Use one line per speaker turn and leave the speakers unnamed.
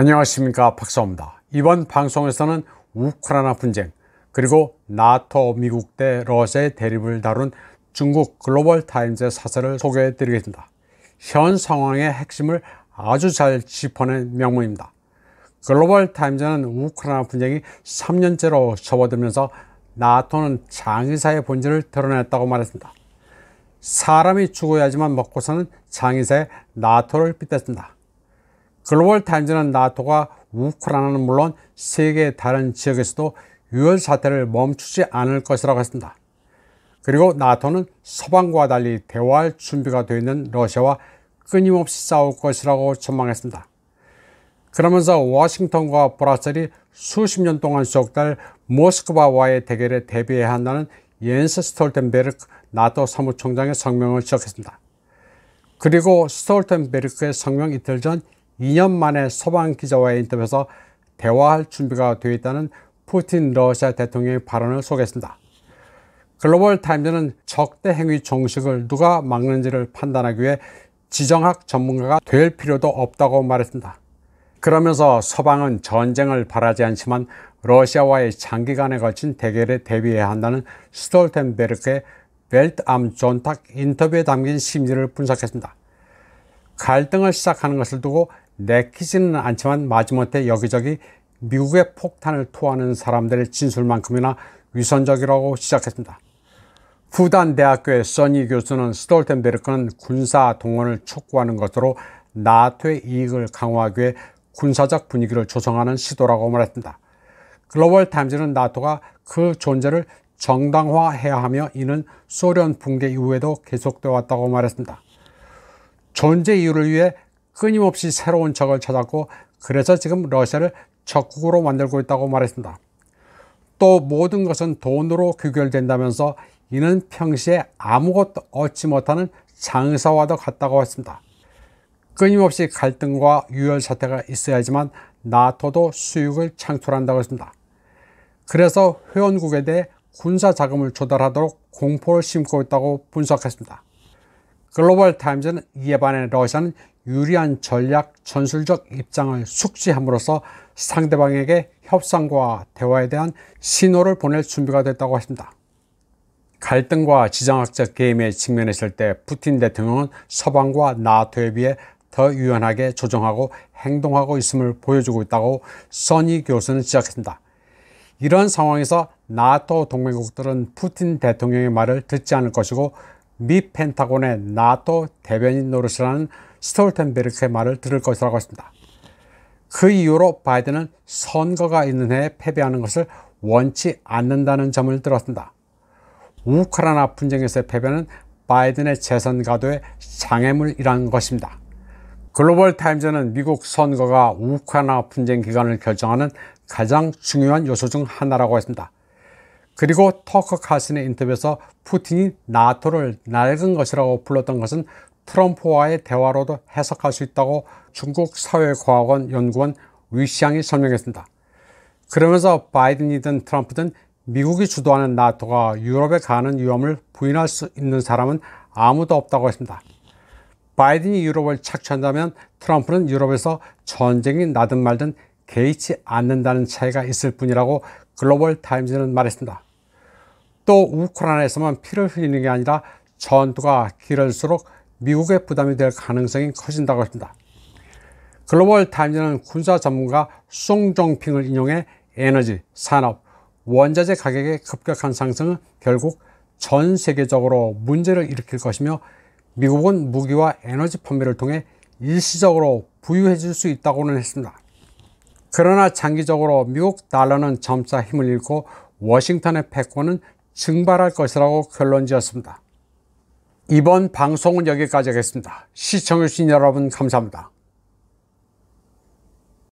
안녕하십니까 박사입니다. 이번 방송에서는 우크라이나 분쟁 그리고 나토 미국 대 러시아의 대립을 다룬 중국 글로벌 타임즈 사설을 소개해 드리겠습니다. 현 상황의 핵심을 아주 잘 짚어낸 명문입니다. 글로벌 타임즈는 우크라이나 분쟁이 3년째로 접어들면서 나토는 장의사의 본질을 드러냈다고 말했습니다. 사람이 죽어야지만 먹고 사는 장의사의 나토를 빗댔습니다. 글로벌 타임즈는 나토가 우크라이나는 물론 세계 다른 지역에서도 유혈 사태를 멈추지 않을 것이라고 했습니다. 그리고 나토는 서방과 달리 대화할 준비가 되어 있는 러시아와 끊임없이 싸울 것이라고 전망했습니다. 그러면서 워싱턴과 브라셀이 수십 년 동안 지속달 모스크바와의 대결에 대비해야 한다는 옌스 스톨텐베르크 나토 사무총장의 성명을 지적했습니다. 그리고 스톨텐베르크의 성명 이틀 전 2년 만에 소방 기자와의 인터뷰에서 대화할 준비가 되어 있다는 푸틴 러시아 대통령의 발언을 소개했습니다. 글로벌 타임즈는 적대 행위 종식을 누가 막는지를 판단하기 위해 지정학 전문가가 될 필요도 없다고 말했습니다. 그러면서 서방은 전쟁을 바라지 않지만 러시아와의 장기간에 걸친 대결에 대비해야 한다는 스톨텐베르크의 벨트암 존탁 인터뷰에 담긴 심리를 분석했습니다. 갈등을 시작하는 것을 두고 내키지는 않지만 마지못해 여기저기 미국의 폭탄을 토하는 사람들의 진술만큼이나 위선적이라고 시작했습니다. 후단대학교의 써니 교수는 스톨텐베르크는 군사 동원을 촉구하는 것으로 나토의 이익을 강화하기 위해 군사적 분위기를 조성하는 시도라고 말했습니다. 글로벌 타임즈는 나토가 그 존재를 정당화해야 하며 이는 소련 붕괴 이후에도 계속돼 왔다고 말했습니다. 존재 이유를 위해 끊임없이 새로운 적을 찾았고 그래서 지금 러시아를 적국으로 만들고 있다고 말했습니다. 또 모든 것은 돈으로 귀결된다면서 이는 평시에 아무것도 얻지 못하는 장사와도 같다고 했습니다. 끊임없이 갈등과 유혈 사태가 있어야지만 나토도 수익을 창출한다고 했습니다. 그래서 회원국에 대해 군사 자금을 조달하도록 공포를 심고 있다고 분석했습니다. 글로벌 타임즈는 이에 반해 러시아는 유리한 전략 전술적 입장을 숙지함으로써 상대방에게 협상과 대화에 대한 신호를 보낼 준비가 됐다고 하십니다. 갈등과 지정학적 게임에 직면했을 때 푸틴 대통령은 서방과 나토에 비해 더 유연하게 조정하고 행동하고 있음을 보여주고 있다고 써니 교수는 지적했습니다. 이런 상황에서 나토 동맹국들은 푸틴 대통령의 말을 듣지 않을 것이고 미 펜타곤의 나토 대변인 노릇이라는 스톨텐베르크의 말을 들을 것이라고 했습니다. 그 이후로 바이든은 선거가 있는 해에 패배하는 것을 원치 않는다는 점을 들었습니다. 우크라이나 분쟁에서의 패배는 바이든의 재선 가도의 장애물이라는 것입니다. 글로벌 타임즈는 미국 선거가 우크라이나 분쟁 기간을 결정하는 가장 중요한 요소 중 하나라고 했습니다. 그리고 터크 카신의 인터뷰에서 푸틴이 나토를 낡은 것이라고 불렀던 것은 트럼프와의 대화로도 해석할 수 있다고 중국 사회과학원 연구원 위시양이 설명했습니다. 그러면서 바이든이든 트럼프든 미국이 주도하는 나토가 유럽에 가는 위험을 부인할 수 있는 사람은 아무도 없다고 했습니다. 바이든이 유럽을 착취한다면 트럼프는 유럽에서 전쟁이 나든 말든 개의치 않는다는 차이가 있을 뿐이라고 글로벌 타임즈는 말했습니다. 또 우크라이나에서만 피를 흘리는 게 아니라 전투가 길을수록 미국의 부담이 될 가능성이 커진다고 했니다 글로벌 타임즈는 군사 전문가 송종핑을 인용해 에너지, 산업, 원자재 가격의 급격한 상승은 결국 전 세계적으로 문제를 일으킬 것이며 미국은 무기와 에너지 판매를 통해 일시적으로 부유해질 수 있다고는 했습니다. 그러나 장기적으로 미국 달러는 점차 힘을 잃고 워싱턴의 패권은 증발할 것이라고 결론 지었습니다. 이번 방송은 여기까지 하겠습니다. 시청해주신 여러분 감사합니다.